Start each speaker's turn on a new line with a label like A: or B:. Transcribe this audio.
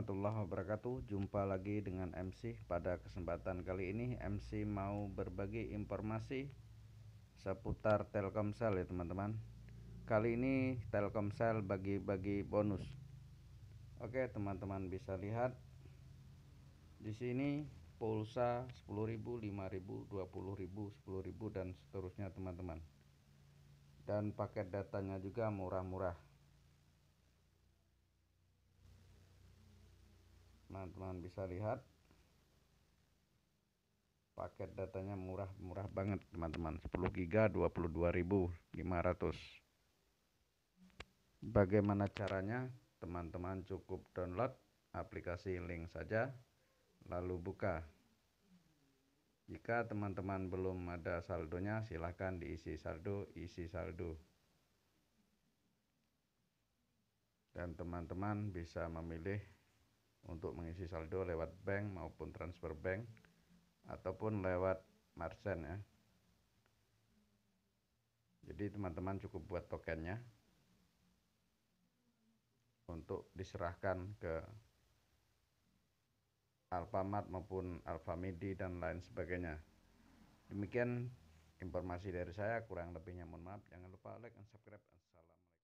A: warahmatullahi wabarakatuh Jumpa lagi dengan MC Pada kesempatan kali ini MC mau berbagi informasi Seputar Telkomsel ya teman-teman Kali ini Telkomsel bagi-bagi bonus Oke teman-teman bisa lihat di sini pulsa 10.000, 5.000, 20.000, 10.000 dan seterusnya teman-teman. Dan paket datanya juga murah-murah. teman-teman bisa lihat paket datanya murah-murah banget teman-teman 10 giga 22.500 Bagaimana caranya? Teman-teman cukup download aplikasi link saja, lalu buka. Jika teman-teman belum ada saldonya, silahkan diisi saldo, isi saldo. Dan teman-teman bisa memilih untuk mengisi saldo lewat bank maupun transfer bank ataupun lewat marsen ya jadi teman-teman cukup buat tokennya untuk diserahkan ke Alfamart maupun Alfamidi dan lain sebagainya demikian informasi dari saya kurang lebihnya mohon maaf jangan lupa like dan subscribe assalamualaikum